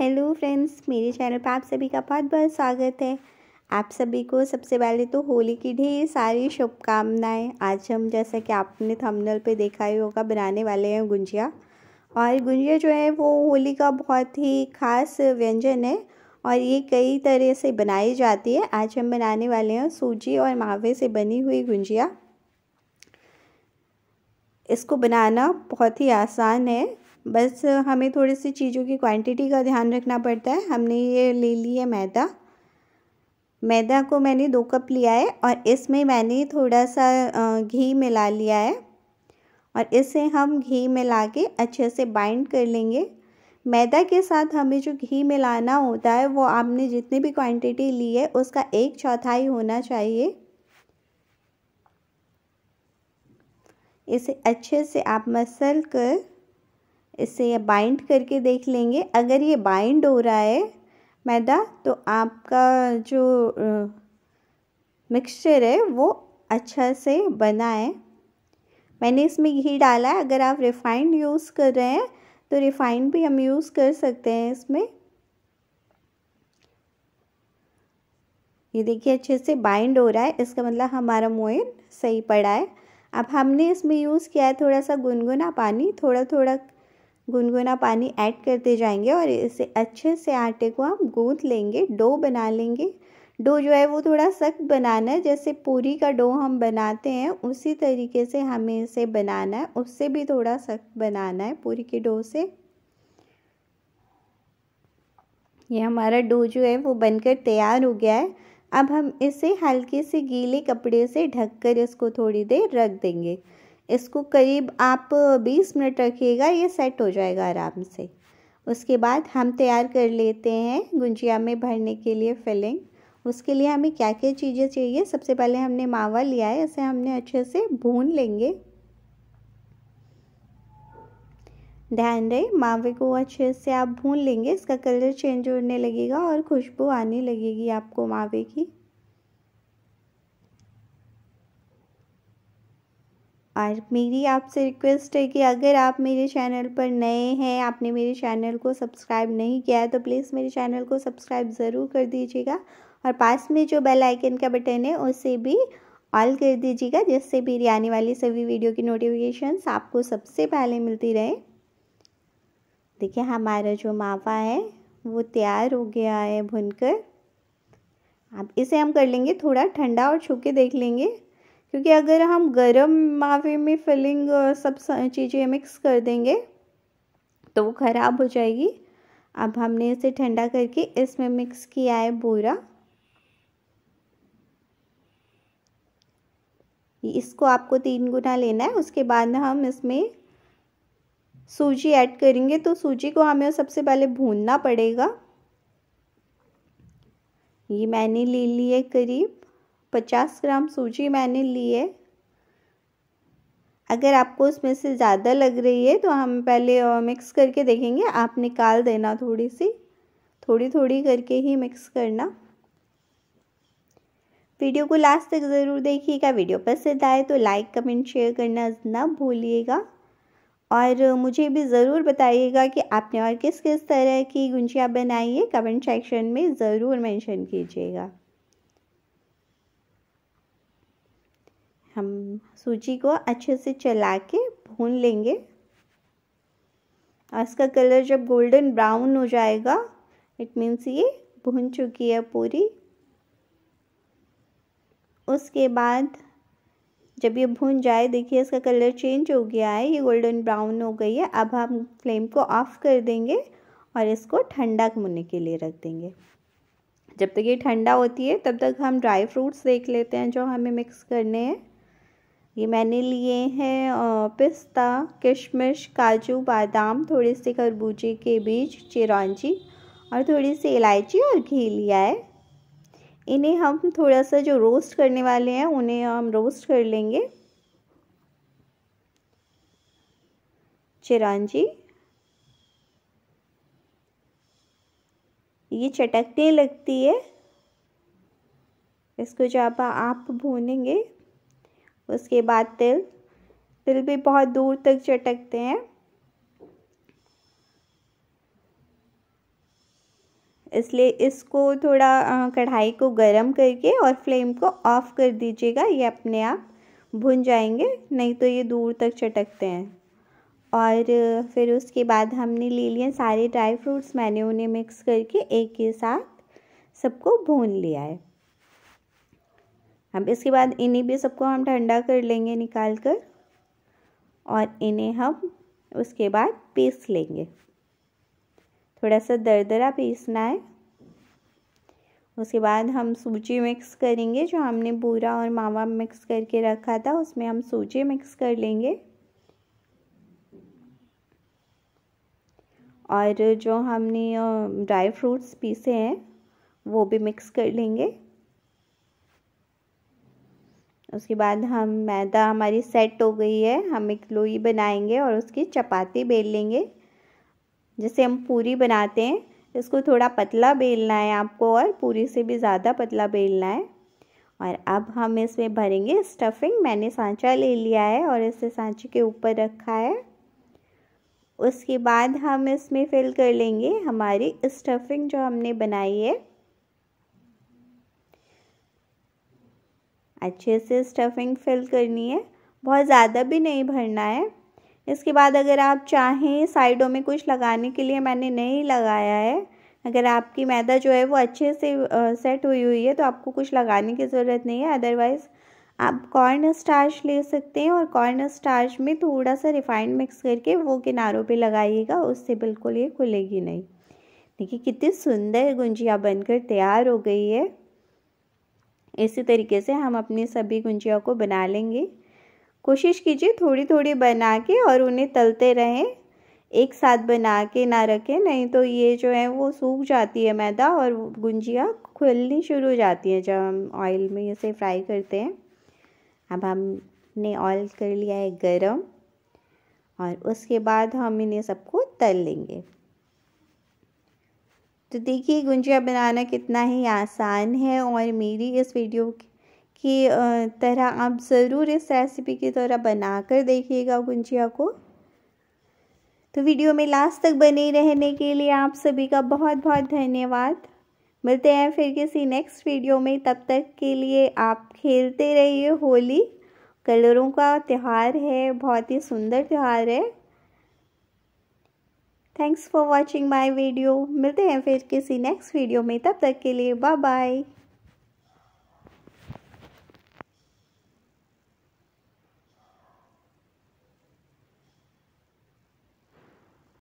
hello friends मेरे channel पर आप सभी का बहुत बहुत स्वागत है आप सभी को सबसे पहले तो होली की ढेर सारी शुभकामनाएं आज हम जैसा कि आपने थंबनेल पे देखा ही होगा बनाने वाले हैं गुंजिया और गुंजिया जो है वो होली का बहुत ही खास व्यंजन है और ये कई तरह से बनाई जाती है आज हम बनाने वाले हैं सूजी और मावे से बनी हुई गुंजिया इसको बनाना बहुत ही आसान है बस हमें थोड़ी सी चीज़ों की क्वांटिटी का ध्यान रखना पड़ता है हमने ये ले ली है मैदा मैदा को मैंने दो कप लिया है और इसमें मैंने थोड़ा सा घी मिला लिया है और इसे हम घी मिला के अच्छे से बाइंड कर लेंगे मैदा के साथ हमें जो घी मिलाना होता है वो आपने जितनी भी क्वांटिटी ली है उसका एक चौथाई होना चाहिए इसे अच्छे से आप मसल कर इसे बाइंड करके देख लेंगे अगर ये बाइंड हो रहा है मैदा तो आपका जो मिक्सचर है वो अच्छा से बना है मैंने इसमें घी डाला है अगर आप रिफाइंड यूज़ कर रहे हैं तो रिफाइंड भी हम यूज़ कर सकते हैं इसमें ये देखिए अच्छे से बाइंड हो रहा है इसका मतलब हमारा मोइन सही पड़ा है अब हमने इसमें यूज़ किया है थोड़ा सा गुनगुना पानी थोड़ा थोड़ा गुनगुना पानी ऐड करते जाएंगे और इसे अच्छे से आटे को हम गूंथ लेंगे डो बना लेंगे डो जो है वो थोड़ा सख्त बनाना है जैसे पूरी का डो हम बनाते हैं उसी तरीके से हमें इसे बनाना है उससे भी थोड़ा सख्त बनाना है पूरी के डो से ये हमारा डो जो है वो बनकर तैयार हो गया है अब हम इसे हल्के से गीले कपड़े से ढककर इसको थोड़ी देर रख देंगे इसको करीब आप 20 मिनट रखिएगा ये सेट हो जाएगा आराम से उसके बाद हम तैयार कर लेते हैं गुंजिया में भरने के लिए फिलिंग उसके लिए हमें क्या क्या चीज़ें चाहिए सबसे पहले हमने मावा लिया है इसे हमने अच्छे से भून लेंगे ध्यान रहे मावे को अच्छे से आप भून लेंगे इसका कलर चेंज होने लगेगा और खुशबू आने लगेगी आपको मावे की और मेरी आपसे रिक्वेस्ट है कि अगर आप मेरे चैनल पर नए हैं आपने मेरे चैनल को सब्सक्राइब नहीं किया है तो प्लीज़ मेरे चैनल को सब्सक्राइब ज़रूर कर दीजिएगा और पास में जो बेल आइकन का बटन है उसे भी ऑल कर दीजिएगा जिससे मेरी आने वाली सभी वीडियो की नोटिफिकेशंस आपको सबसे पहले मिलती रहे देखिए हमारा जो मावा है वो तैयार हो गया है भुनकर अब इसे हम कर लेंगे थोड़ा ठंडा और छू के देख लेंगे क्योंकि अगर हम गरम मावे में फिलिंग सब चीज़ें मिक्स कर देंगे तो वो ख़राब हो जाएगी अब हमने इसे ठंडा करके इसमें मिक्स किया है बोरा इसको आपको तीन गुना लेना है उसके बाद हम इसमें सूजी ऐड करेंगे तो सूजी को हमें सबसे पहले भूनना पड़ेगा ये मैंने ले ली है करीब पचास ग्राम सूजी मैंने ली है अगर आपको उसमें से ज़्यादा लग रही है तो हम पहले मिक्स करके देखेंगे आप निकाल देना थोड़ी सी थोड़ी थोड़ी करके ही मिक्स करना वीडियो को लास्ट तक ज़रूर देखिएगा वीडियो पसंद आए तो लाइक कमेंट शेयर करना ना भूलिएगा और मुझे भी ज़रूर बताइएगा कि आपने और किस किस तरह की गुंजिया बनाई है कमेंट सेक्शन में ज़रूर मेंशन कीजिएगा हम सूजी को अच्छे से चला के भून लेंगे और इसका कलर जब गोल्डन ब्राउन हो जाएगा इट मीन्स ये भून चुकी है पूरी उसके बाद जब ये भून जाए देखिए इसका कलर चेंज हो गया है ये गोल्डन ब्राउन हो गई है अब हम फ्लेम को ऑफ़ कर देंगे और इसको ठंडा होने के लिए रख देंगे जब तक ये ठंडा होती है तब तक हम ड्राई फ्रूट्स देख लेते हैं जो हमें मिक्स करने हैं ये मैंने लिए हैं पिस्ता किशमिश काजू बादाम थोड़े से खरबूजे के बीज चिरौंजी और थोड़ी सी इलायची और घी लिया है इन्हें हम थोड़ा सा जो रोस्ट करने वाले हैं उन्हें हम रोस्ट कर लेंगे चिरौंजी ये चटकने लगती है इसको जब आप भूनेंगे उसके बाद तिल तिल भी बहुत दूर तक चटकते हैं इसलिए इसको थोड़ा कढ़ाई को गर्म करके और फ्लेम को ऑफ कर दीजिएगा ये अपने आप भुन जाएंगे नहीं तो ये दूर तक चटकते हैं और फिर उसके बाद हमने ले लिए सारे ड्राई फ्रूट्स मैंने उन्हें मिक्स करके एक के साथ सबको भून लिया है अब इसके बाद इन्हीं भी सबको हम ठंडा कर लेंगे निकाल कर और इन्हें हम उसके बाद पीस लेंगे थोड़ा सा दरदरा पीसना है उसके बाद हम सूजी मिक्स करेंगे जो हमने बूरा और मावा मिक्स करके रखा था उसमें हम सूजी मिक्स कर लेंगे और जो हमने ड्राई फ्रूट्स पीसे हैं वो भी मिक्स कर लेंगे उसके बाद हम मैदा हमारी सेट हो गई है हम एक लोई बनाएंगे और उसकी चपाती बेल लेंगे जैसे हम पूरी बनाते हैं इसको थोड़ा पतला बेलना है आपको और पूरी से भी ज़्यादा पतला बेलना है और अब हम इसमें भरेंगे स्टफिंग मैंने सांचा ले लिया है और इसे सांचे के ऊपर रखा है उसके बाद हम इसमें फिल कर लेंगे हमारी स्टफिंग जो हमने बनाई है अच्छे से स्टफिंग फिल करनी है बहुत ज़्यादा भी नहीं भरना है इसके बाद अगर आप चाहें साइडों में कुछ लगाने के लिए मैंने नहीं लगाया है अगर आपकी मैदा जो है वो अच्छे से सेट हुई हुई है तो आपको कुछ लगाने की ज़रूरत नहीं है अदरवाइज़ आप कॉर्न स्टार्च ले सकते हैं और कॉर्न स्टार्च में थोड़ा सा रिफाइंड मिक्स करके वो किनारों पे लगाइएगा उससे बिल्कुल ये खुलेगी नहीं देखिए कितनी सुंदर गुंजिया बनकर तैयार हो गई है इसी तरीके से हम अपनी सभी गुंजिया को बना लेंगे कोशिश कीजिए थोड़ी थोड़ी बना के और उन्हें तलते रहें एक साथ बना के ना रखें नहीं तो ये जो है वो सूख जाती है मैदा और गुंजिया खुलनी शुरू हो जाती है जब हम ऑयल में इसे फ्राई करते हैं अब हमने ऑयल कर लिया है गरम और उसके बाद हम इन्हें सबको तल लेंगे तो देखिए गुंजिया बनाना कितना ही आसान है और मेरी इस वीडियो की तरह आप ज़रूर इस रेसिपी की तरह बना कर देखिएगा गुंजिया को तो वीडियो में लास्ट तक बने रहने के लिए आप सभी का बहुत बहुत धन्यवाद मिलते हैं फिर किसी नेक्स्ट वीडियो में तब तक के लिए आप खेलते रहिए होली कलरों का त्यौहार है बहुत ही सुंदर त्यौहार है thanks for watching my video मिलते हैं फिर किसी नेक्स्ट वीडियो में तब तक के लिए बाय बाय